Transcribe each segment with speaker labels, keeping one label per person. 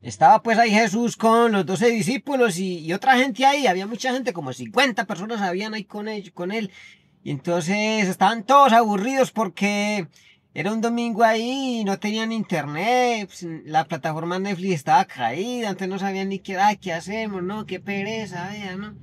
Speaker 1: Estaba pues ahí Jesús con los doce discípulos y, otra gente ahí, había mucha gente, como 50 personas habían ahí con él, con él. Y entonces estaban todos aburridos porque era un domingo ahí no tenían internet, pues, la plataforma Netflix estaba caída, antes no sabían ni qué, ah, qué hacemos, ¿no? Qué pereza, vea, ¿no?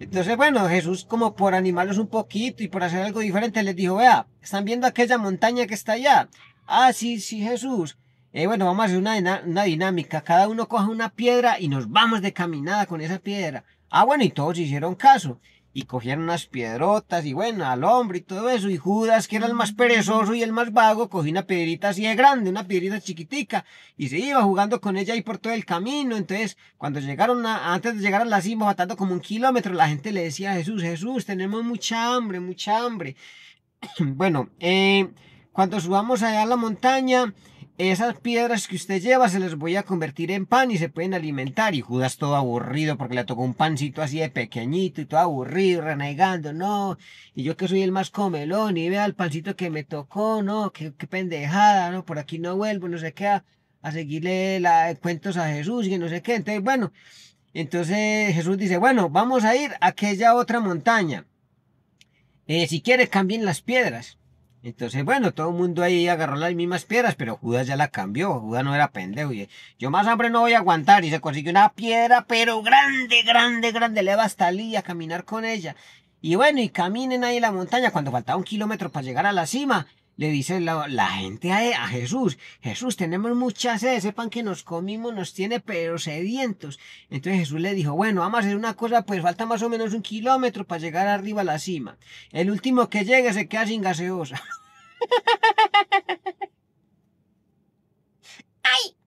Speaker 1: Entonces, bueno, Jesús como por animarlos un poquito y por hacer algo diferente les dijo, vea, ¿están viendo aquella montaña que está allá? Ah, sí, sí, Jesús. Eh, bueno, vamos a hacer una, dinámica. Cada uno coja una piedra y nos vamos de caminada con esa piedra. Ah, bueno, y todos hicieron caso. Y cogieron unas piedrotas y bueno, al hombre y todo eso. Y Judas, que era el más perezoso y el más vago, cogió una piedrita así de grande, una piedrita chiquitica. Y se iba jugando con ella ahí por todo el camino. Entonces, cuando llegaron, a, antes de llegar a la cima, matando como un kilómetro, la gente le decía Jesús, Jesús, tenemos mucha hambre, mucha hambre. bueno, eh, cuando subamos allá a la montaña esas piedras que usted lleva se las voy a convertir en pan y se pueden alimentar. Y Judas todo aburrido porque le tocó un pancito así de pequeñito y todo aburrido, renegando, no, y yo que soy el más comelón y vea el pancito que me tocó, no, qué, pendejada, no, por aquí no vuelvo, no sé qué, a, seguirle cuentos a Jesús y no sé qué. Entonces, bueno, entonces Jesús dice, bueno, vamos a ir a aquella otra montaña. Eh, si quiere, cambien las piedras. Entonces, bueno, todo el mundo ahí agarró las mismas piedras, pero Judas ya la cambió. Judas no era pendejo. yo más hambre no voy a aguantar. Y se consiguió una piedra, pero grande, grande, grande. Le a caminar con ella. Y bueno, y caminen ahí en la montaña. Cuando faltaba un kilómetro para llegar a la cima, le dice la, gente e, a, Jesús, Jesús, tenemos mucha sed, sepan que nos comimos, nos tiene pero sedientos. Entonces Jesús le dijo, bueno, vamos a hacer una cosa, pues falta más o menos un kilómetro para llegar arriba a la cima. El último que llegue se queda sin gaseosa.